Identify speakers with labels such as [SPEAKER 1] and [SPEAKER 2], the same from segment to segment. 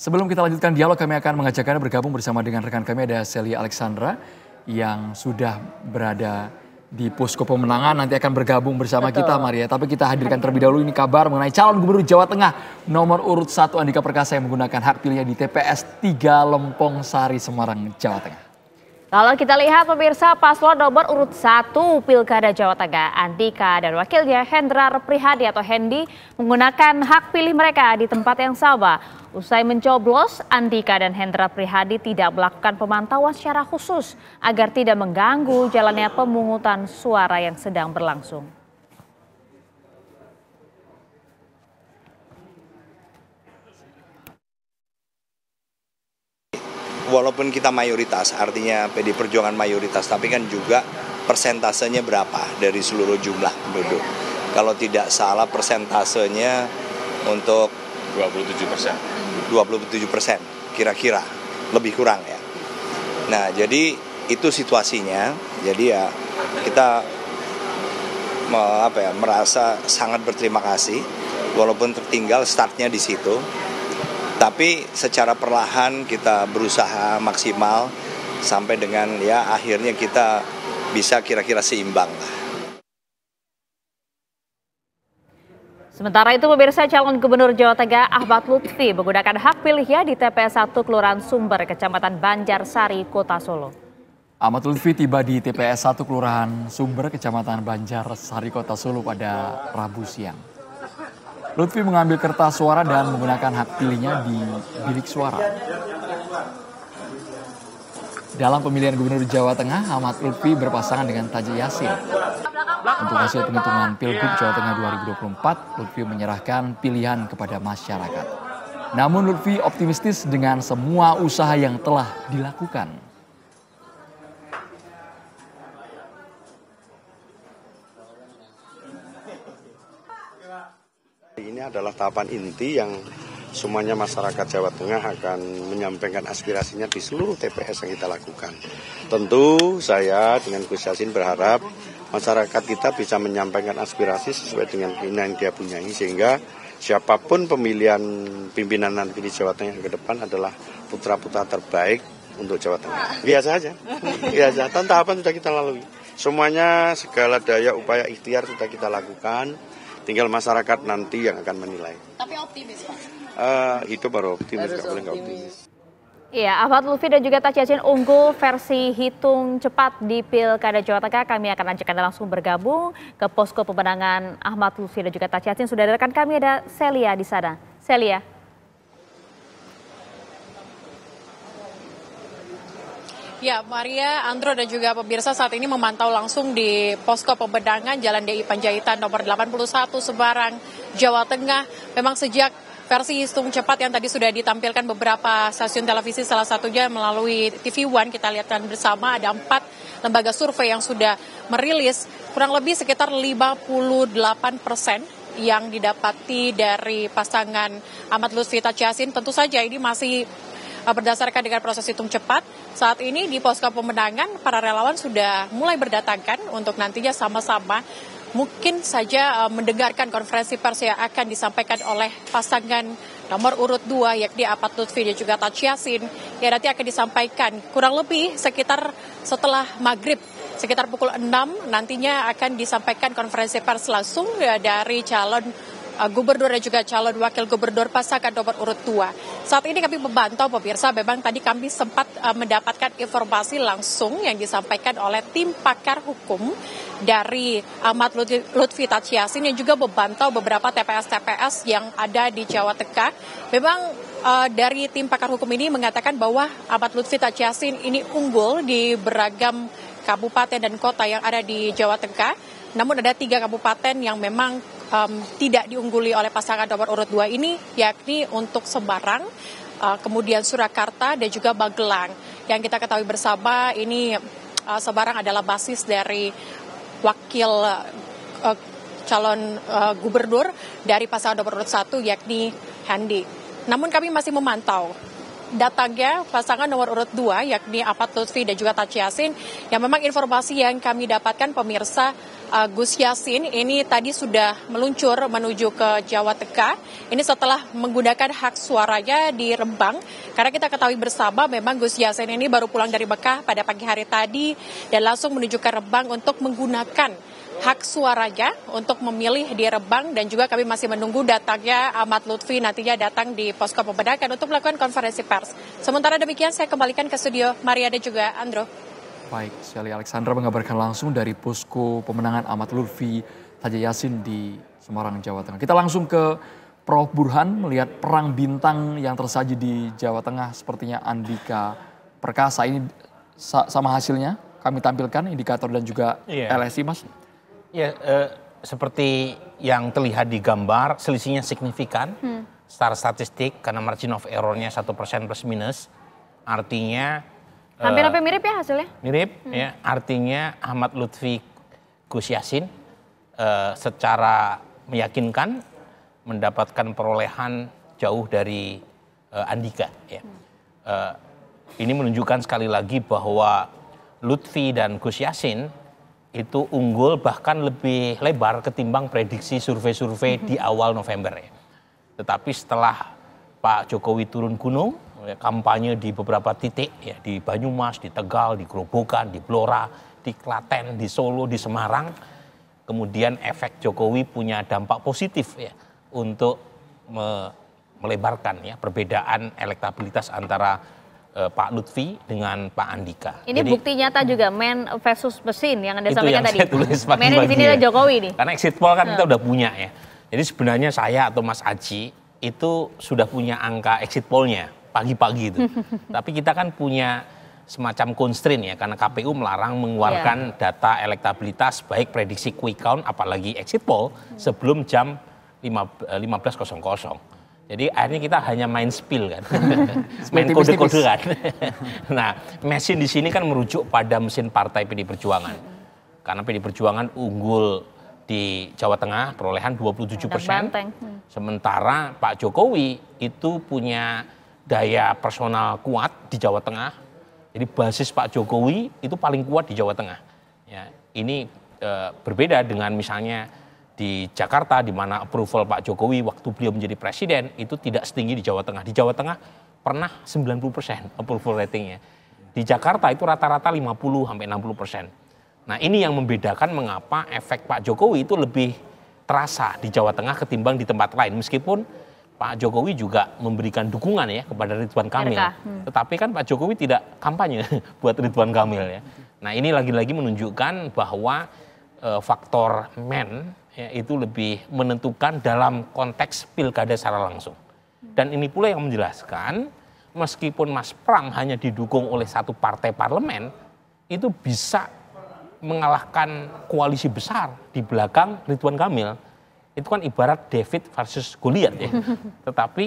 [SPEAKER 1] Sebelum kita lanjutkan dialog, kami akan mengajak Anda bergabung bersama dengan rekan kami ada Celia Alexandra yang sudah berada di posko pemenangan nanti akan bergabung bersama Betul. kita Maria. Tapi kita hadirkan terlebih dahulu ini kabar mengenai calon gubernur Jawa Tengah nomor urut satu Andika Perkasa yang menggunakan hak pilihnya di TPS 3 Lempong Sari Semarang, Jawa Tengah.
[SPEAKER 2] Kalau kita lihat pemirsa paslon nomor urut 1 Pilkada Jawa Tengah, Andika dan wakilnya Hendra Prihadi atau Hendi menggunakan hak pilih mereka di tempat yang sama. Usai mencoblos, Andika dan Hendra Prihadi tidak melakukan pemantauan secara khusus agar tidak mengganggu jalannya pemungutan suara yang sedang berlangsung.
[SPEAKER 3] walaupun kita mayoritas, artinya PD Perjuangan mayoritas, tapi kan juga persentasenya berapa dari seluruh jumlah penduduk. Kalau tidak salah persentasenya untuk 27 persen. 27 persen, kira-kira, lebih kurang ya. Nah, jadi itu situasinya. Jadi ya kita apa ya merasa sangat berterima kasih walaupun tertinggal startnya di situ tapi secara perlahan kita berusaha maksimal sampai dengan ya akhirnya kita bisa kira-kira seimbang
[SPEAKER 2] Sementara itu pemirsa calon gubernur Jawa Tengah Ahmad Lutfi menggunakan hak pilihnya di TPS 1 Kelurahan Sumber, Kecamatan Banjarsari, Kota Solo.
[SPEAKER 1] Ahmad Lutfi tiba di TPS 1 Kelurahan Sumber, Kecamatan Banjarsari, Kota Solo pada Rabu siang. Lutfi mengambil kertas suara dan menggunakan hak pilihnya di bilik suara. Dalam pemilihan Gubernur Jawa Tengah, Ahmad Lutfi berpasangan dengan Taji Yasin.
[SPEAKER 4] Untuk hasil penghitungan Pilgub
[SPEAKER 1] Jawa Tengah 2024, Lutfi menyerahkan pilihan kepada masyarakat. Namun Lutfi optimistis dengan semua usaha yang telah dilakukan.
[SPEAKER 4] ini adalah tahapan inti yang semuanya masyarakat Jawa Tengah akan menyampaikan aspirasinya di seluruh TPS yang kita lakukan. Tentu saya dengan Gus Yasin berharap masyarakat kita bisa menyampaikan aspirasi sesuai dengan keinginan yang dia punyai sehingga siapapun pemilihan pimpinan nanti di Jawa Tengah ke depan adalah putra-putra terbaik untuk Jawa Tengah. Biasa aja, biasa. Tanpa tahapan sudah kita lalui. Semuanya segala daya upaya ikhtiar sudah kita lakukan. Tinggal masyarakat nanti yang akan menilai.
[SPEAKER 5] Tapi optimis Pak? Uh,
[SPEAKER 4] eh, hidup baru optimis, nggak boleh nggak optimis.
[SPEAKER 2] Iya, Ahmad Lufi dan juga Tachi Yassin unggul versi hitung cepat di Pilkada Jawa Tengah. Kami akan ajak Anda langsung bergabung ke posko pemenangan Ahmad Lufi dan juga Tachi Yassin. Sudah ada rekan kami ada Celia di sana. Celia.
[SPEAKER 5] Ya, Maria, Andro dan juga pemirsa saat ini memantau langsung di posko pembedangan Jalan DI Panjaitan nomor 81 Sebarang Jawa Tengah. Memang sejak versi hitung cepat yang tadi sudah ditampilkan beberapa stasiun televisi salah satunya melalui TV One kita lihatkan bersama ada empat lembaga survei yang sudah merilis kurang lebih sekitar 58 persen yang didapati dari pasangan Ahmad Lutfi Tajasin tentu saja ini masih Eh, berdasarkan dengan proses hitung cepat, saat ini di posko pemenangan para relawan sudah mulai berdatangkan untuk nantinya sama-sama mungkin saja eh, mendengarkan konferensi pers yang akan disampaikan oleh pasangan nomor urut 2 yakni Apat Lutfi dan juga Taj yang nanti akan disampaikan kurang lebih sekitar setelah maghrib sekitar pukul 6 nantinya akan disampaikan konferensi pers langsung eh, dari calon Eh, gubernur dan juga calon wakil gubernur pasangan nomor urut tua. Saat ini kami membantu pemirsa memang tadi kami sempat eh, mendapatkan informasi langsung yang disampaikan oleh tim pakar hukum dari Ahmad eh, Lutfi, Lutfi yang juga membantu beberapa TPS-TPS yang ada di Jawa Tengah. Memang uh, dari tim pakar hukum ini mengatakan bahwa Ahmad Lutfi Tachiasin ini unggul di beragam kabupaten dan kota yang ada di Jawa Tengah. Namun ada tiga kabupaten yang memang um, tidak diungguli oleh pasangan nomor urut 2 ini yakni untuk Semarang, uh, kemudian Surakarta dan juga Magelang. Yang kita ketahui bersama ini uh, Semarang adalah basis dari wakil uh, calon uh, gubernur dari pasangan nomor urut 1 yakni Handi. Namun kami masih memantau datangnya pasangan nomor urut 2 yakni Apat Lutfi dan juga Taci Yasin yang memang informasi yang kami dapatkan pemirsa uh, Gus Yasin ini tadi sudah meluncur menuju ke Jawa Tengah Ini setelah menggunakan hak suaranya di Rembang. Karena kita ketahui bersama memang Gus Yasin ini baru pulang dari Mekah pada pagi hari tadi dan langsung menuju ke Rembang untuk menggunakan hak suaranya untuk memilih di Rebang dan juga kami masih menunggu datangnya Ahmad Lutfi nantinya datang di posko pembedakan untuk melakukan konferensi pers. Sementara demikian saya kembalikan ke studio Maria dan juga Andro.
[SPEAKER 1] Baik, Shelly Alexandra mengabarkan langsung dari posko pemenangan Ahmad Lutfi Taja Yasin di Semarang, Jawa Tengah. Kita langsung ke Prof Burhan melihat perang bintang yang tersaji di Jawa Tengah sepertinya Andika Perkasa ini sama hasilnya kami tampilkan indikator dan juga yeah. LSI Mas. Ya, eh, seperti yang terlihat di
[SPEAKER 4] gambar, selisihnya signifikan. Hmm. Secara statistik, karena margin of errornya satu persen plus minus, artinya hampir-hampir
[SPEAKER 2] eh, mirip ya hasilnya.
[SPEAKER 4] Mirip, hmm. ya. Artinya Ahmad Lutfi Gus Yassin eh, secara meyakinkan mendapatkan perolehan jauh dari eh, Andika. Ya. Hmm. Eh, ini menunjukkan sekali lagi bahwa Lutfi dan Gus Yassin itu unggul bahkan lebih lebar ketimbang prediksi survei-survei di awal November ya. Tetapi setelah Pak Jokowi turun gunung, ya, kampanye di beberapa titik ya di Banyumas, di Tegal, di Grobogan, di Blora, di Klaten, di Solo, di Semarang, kemudian efek Jokowi punya dampak positif ya untuk me melebarkan ya perbedaan elektabilitas antara Eh, Pak Lutfi dengan Pak Andika. Ini Jadi, bukti
[SPEAKER 2] nyata juga men versus mesin yang Anda sampaikan tadi. Itu yang tulis pagi di sini ya. Jokowi nih. Karena exit poll kan hmm. kita
[SPEAKER 4] udah punya ya. Jadi sebenarnya saya atau Mas Aji itu sudah punya angka exit pollnya pagi-pagi itu. Tapi kita kan punya semacam constraint ya karena KPU melarang mengeluarkan yeah. data elektabilitas baik prediksi quick count apalagi exit poll hmm. sebelum jam 15.00. Eh, jadi akhirnya kita hanya main spill kan, main kode kode kan. nah, mesin di sini kan merujuk pada mesin partai PD Perjuangan. Karena PD Perjuangan unggul di Jawa Tengah perolehan 27 persen. Hmm. Sementara Pak Jokowi itu punya daya personal kuat di Jawa Tengah. Jadi basis Pak Jokowi itu paling kuat di Jawa Tengah. Ya, ini e, berbeda dengan misalnya di Jakarta di mana approval Pak Jokowi waktu beliau menjadi presiden itu tidak setinggi di Jawa Tengah. Di Jawa Tengah pernah 90% approval ratingnya. Di Jakarta itu rata-rata 50 sampai 60%. Nah, ini yang membedakan mengapa efek Pak Jokowi itu lebih terasa di Jawa Tengah ketimbang di tempat lain meskipun Pak Jokowi juga memberikan dukungan ya kepada Ridwan Kamil. Hmm. Tetapi kan Pak Jokowi tidak kampanye buat Ridwan Kamil ya. Nah, ini lagi-lagi menunjukkan bahwa e, faktor men ya, itu lebih menentukan dalam konteks pilkada secara langsung. Dan ini pula yang menjelaskan meskipun Mas Prang hanya didukung oleh satu partai parlemen, itu bisa mengalahkan koalisi besar di belakang Ridwan Kamil. Itu kan ibarat David versus Goliat ya. Tetapi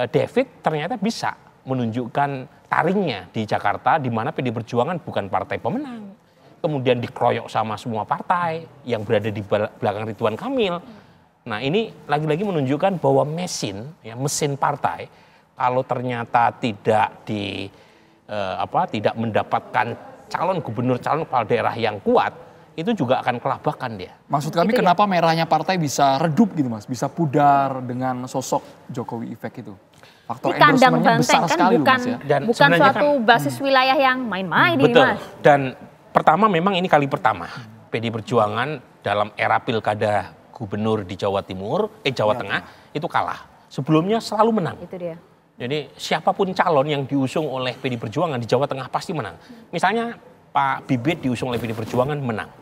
[SPEAKER 4] eh, David ternyata bisa menunjukkan taringnya di Jakarta di mana PD Perjuangan bukan partai pemenang kemudian dikeroyok sama semua partai yang berada di belakang Ridwan Kamil. Nah ini lagi-lagi menunjukkan bahwa mesin, ya, mesin partai, kalau ternyata tidak di eh, apa tidak mendapatkan calon gubernur, calon kepala daerah yang
[SPEAKER 1] kuat, itu juga akan kelabakan dia. Maksud kami itu ya? kenapa ya. merahnya partai bisa redup gitu mas, bisa pudar dengan sosok Jokowi efek itu? Faktor di kandang banteng kan bukan,
[SPEAKER 2] mas, ya. Dan bukan suatu kan, basis wilayah yang main-main ini mas.
[SPEAKER 1] Dan Pertama memang ini
[SPEAKER 4] kali pertama PD Perjuangan dalam era pilkada gubernur di Jawa Timur, eh Jawa ya, Tengah ya. itu kalah. Sebelumnya selalu menang. Itu dia. Jadi siapapun calon yang diusung oleh PD Perjuangan di Jawa Tengah pasti menang. Misalnya Pak Bibit diusung oleh PD Perjuangan menang.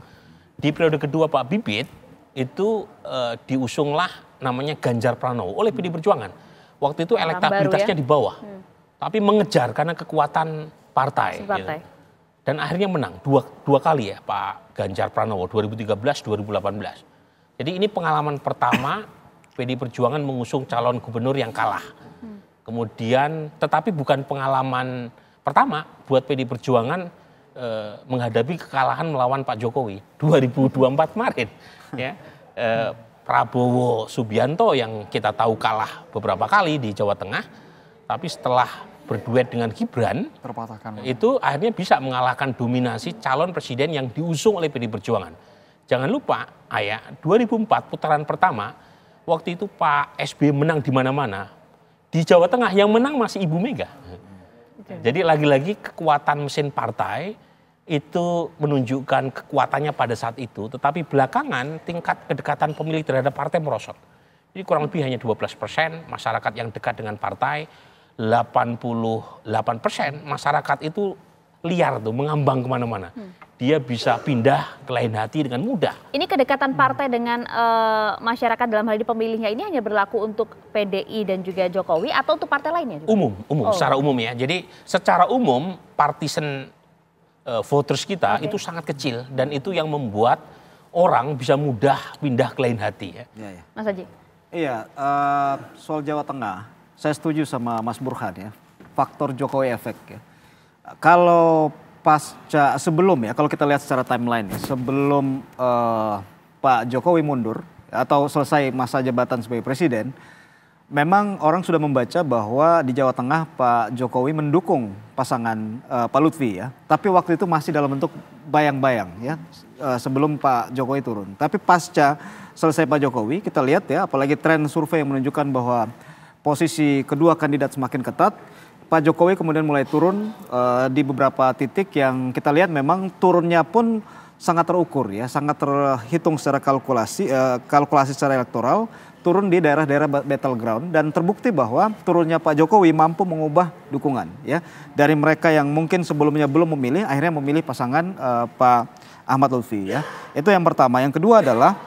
[SPEAKER 4] Di periode kedua Pak Bibit itu uh, diusunglah namanya Ganjar Pranowo oleh PD Perjuangan. Waktu itu ya. elektabilitasnya ya? di bawah, hmm. tapi mengejar karena kekuatan partai. Gitu. partai. Gitu dan akhirnya menang dua, dua kali ya Pak Ganjar Pranowo 2013-2018. Jadi ini pengalaman pertama PD Perjuangan mengusung calon gubernur yang kalah. Kemudian tetapi bukan pengalaman pertama buat PD Perjuangan eh, menghadapi kekalahan melawan Pak Jokowi 2024 kemarin ya. Eh, Prabowo Subianto yang kita tahu kalah beberapa kali di Jawa Tengah tapi setelah berduet dengan Gibran
[SPEAKER 1] terpatahkan
[SPEAKER 4] itu akhirnya bisa mengalahkan dominasi calon presiden yang diusung oleh PD Perjuangan. Jangan lupa Ayah 2004 putaran pertama waktu itu Pak SBY menang di mana-mana. Di Jawa Tengah yang menang masih Ibu Mega. Jadi lagi-lagi kekuatan mesin partai itu menunjukkan kekuatannya pada saat itu, tetapi belakangan tingkat kedekatan pemilih terhadap partai merosot. Jadi kurang lebih hanya 12 persen masyarakat yang dekat dengan partai 88 persen masyarakat itu liar tuh, mengambang kemana-mana. Hmm. Dia bisa pindah ke lain hati dengan mudah.
[SPEAKER 2] Ini kedekatan partai hmm. dengan e, masyarakat dalam hal ini pemilihnya ini hanya berlaku untuk PDI dan juga Jokowi atau untuk partai lainnya? Juga? Umum, umum, oh. secara umum
[SPEAKER 4] ya. Jadi secara umum partisan e, voters kita okay. itu sangat kecil dan itu yang membuat orang bisa mudah pindah ke lain hati ya. ya, ya.
[SPEAKER 2] Mas Haji.
[SPEAKER 3] Iya, uh, soal Jawa Tengah saya setuju sama Mas Burhan ya. Faktor Jokowi efek ya. Kalau pasca sebelum ya, kalau kita lihat secara timeline ya, sebelum uh, Pak Jokowi mundur atau selesai masa jabatan sebagai presiden, memang orang sudah membaca bahwa di Jawa Tengah Pak Jokowi mendukung pasangan uh, Pak Lutfi ya. Tapi waktu itu masih dalam bentuk bayang-bayang ya, uh, sebelum Pak Jokowi turun. Tapi pasca selesai Pak Jokowi, kita lihat ya, apalagi tren survei yang menunjukkan bahwa posisi kedua kandidat semakin ketat. Pak Jokowi kemudian mulai turun uh, di beberapa titik yang kita lihat memang turunnya pun sangat terukur ya, sangat terhitung secara kalkulasi uh, kalkulasi secara elektoral, turun di daerah-daerah battleground dan terbukti bahwa turunnya Pak Jokowi mampu mengubah dukungan ya dari mereka yang mungkin sebelumnya belum memilih akhirnya memilih pasangan uh, Pak Ahmad Lutfi ya. Itu yang pertama, yang kedua adalah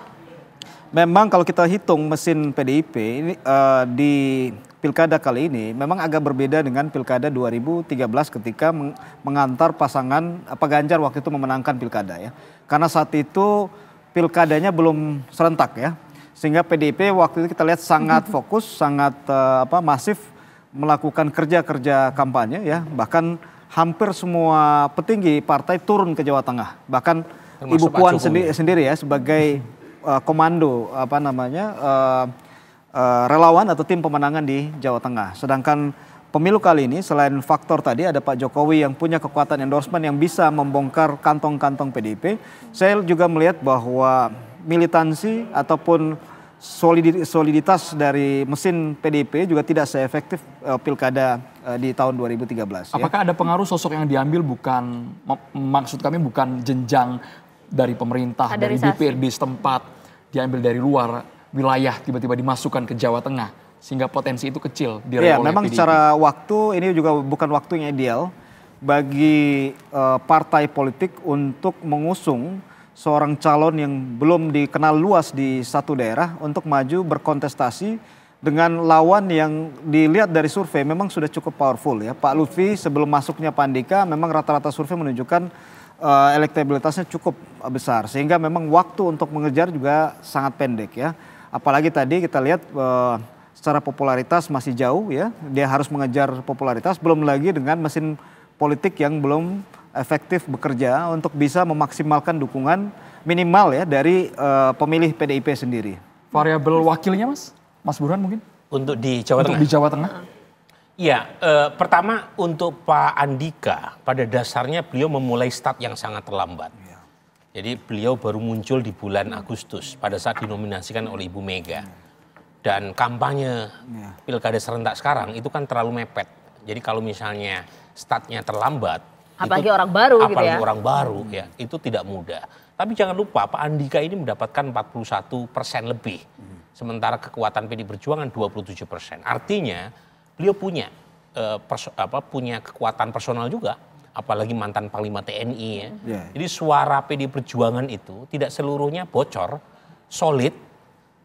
[SPEAKER 3] memang kalau kita hitung mesin PDIP ini uh, di pilkada kali ini memang agak berbeda dengan pilkada 2013 ketika meng mengantar pasangan apa Ganjar waktu itu memenangkan pilkada ya. Karena saat itu pilkadanya belum serentak ya. Sehingga PDIP waktu itu kita lihat sangat fokus, sangat uh, apa masif melakukan kerja-kerja kampanye ya. Bahkan hampir semua petinggi partai turun ke Jawa Tengah. Bahkan
[SPEAKER 4] Termasuk Ibu Puan sendi ya.
[SPEAKER 3] sendiri ya sebagai uh, komando apa namanya uh, uh, relawan atau tim pemenangan di Jawa Tengah. Sedangkan pemilu kali ini selain faktor tadi ada Pak Jokowi yang punya kekuatan endorsement yang bisa membongkar kantong-kantong PDIP, saya juga melihat bahwa militansi ataupun soliditas dari mesin PDIP juga tidak seefektif uh, pilkada di tahun 2013.
[SPEAKER 1] Ya. Apakah ya? ada pengaruh sosok yang diambil bukan maksud kami bukan jenjang dari pemerintah, dari DPRD setempat, diambil dari luar wilayah tiba-tiba dimasukkan ke Jawa Tengah sehingga potensi itu kecil di ya, memang PDIP. secara
[SPEAKER 3] waktu ini juga bukan waktunya ideal bagi uh, partai politik untuk mengusung seorang calon yang belum dikenal luas di satu daerah untuk maju berkontestasi dengan lawan yang dilihat dari survei memang sudah cukup powerful ya. Pak Lutfi sebelum masuknya Pandika memang rata-rata survei menunjukkan uh, elektabilitasnya cukup besar sehingga memang waktu untuk mengejar juga sangat pendek ya. Apalagi tadi kita lihat uh, secara popularitas masih jauh ya. Dia harus mengejar popularitas belum lagi dengan mesin politik yang belum efektif bekerja untuk bisa memaksimalkan dukungan minimal ya dari uh, pemilih PDIP sendiri.
[SPEAKER 1] Variabel wakilnya Mas? Mas Burhan mungkin? Untuk di Jawa Tengah. Untuk di Jawa Tengah.
[SPEAKER 4] Ya, eh, pertama untuk Pak Andika, pada dasarnya beliau memulai start yang sangat terlambat. Ya. Jadi beliau baru muncul di bulan Agustus pada saat dinominasikan oleh Ibu Mega. Iya. Dan kampanye ya. pilkada serentak sekarang itu kan terlalu mepet. Jadi kalau misalnya startnya terlambat,
[SPEAKER 2] apalagi itu, orang baru gitu apalagi gitu ya. orang baru
[SPEAKER 4] hmm. ya, itu tidak mudah. Tapi jangan lupa Pak Andika ini mendapatkan 41 persen lebih. Hmm. Sementara kekuatan PD Perjuangan 27 persen. Artinya beliau punya uh, apa punya kekuatan personal juga apalagi mantan panglima TNI ya. Mhm. Yeah. Jadi suara PD Perjuangan itu tidak seluruhnya bocor, solid,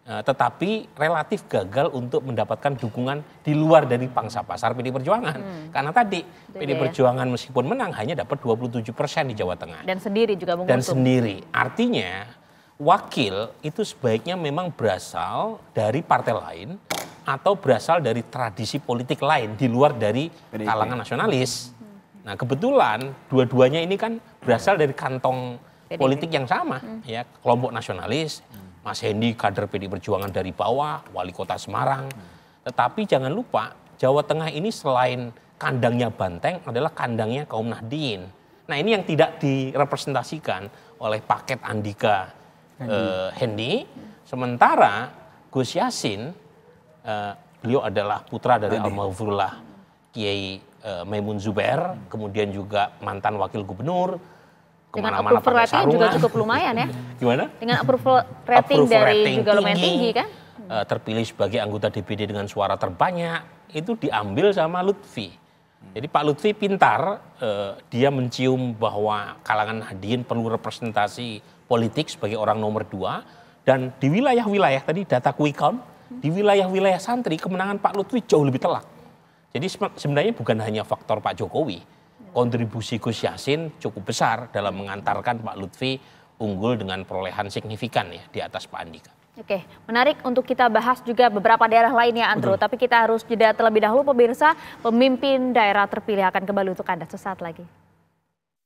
[SPEAKER 4] uh, tetapi relatif gagal untuk mendapatkan dukungan di luar dari pangsa pasar PD Perjuangan. Hmm. Karena tadi PD ya. Perjuangan meskipun menang hanya dapat 27 persen di Jawa Tengah.
[SPEAKER 2] Dan sendiri juga mengutuk. Dan sendiri.
[SPEAKER 4] Artinya wakil itu sebaiknya memang berasal dari partai lain atau berasal dari tradisi politik lain di luar dari kalangan nasionalis. Nah, kebetulan dua-duanya ini kan berasal dari kantong politik yang sama, hmm. ya, kelompok nasionalis. Mas Hendi kader PD Perjuangan dari bawah, wali kota Semarang. Hmm. Tetapi jangan lupa, Jawa Tengah ini selain kandangnya Banteng adalah kandangnya kaum Nahdien. Nah, ini yang tidak direpresentasikan oleh paket Andika Hendi. Eh, Hendi. Sementara Gus Yassin uh, beliau adalah putra dari almarhumullah Kiai uh, Maimun Zubair, kemudian juga mantan wakil gubernur. Dengan approval rating juga cukup lumayan ya. Gimana?
[SPEAKER 2] Dengan approval rating approval dari rating juga lumayan tinggi, tinggi kan?
[SPEAKER 4] Uh, terpilih sebagai anggota DPD dengan suara terbanyak itu diambil sama Lutfi. Jadi Pak Lutfi pintar, eh, dia mencium bahwa kalangan hadirin perlu representasi politik sebagai orang nomor dua. Dan di wilayah-wilayah tadi data quick count di wilayah-wilayah santri kemenangan Pak Lutfi jauh lebih telak. Jadi sebenarnya bukan hanya faktor Pak Jokowi, kontribusi Gus Yassin cukup besar dalam mengantarkan Pak Lutfi unggul dengan perolehan signifikan ya di atas Pak Andika.
[SPEAKER 2] Oke, menarik untuk kita bahas juga beberapa daerah lainnya, Andro, Betul. Tapi kita harus jeda terlebih dahulu, pemirsa. Pemimpin daerah terpilih akan kembali untuk Anda sesaat lagi.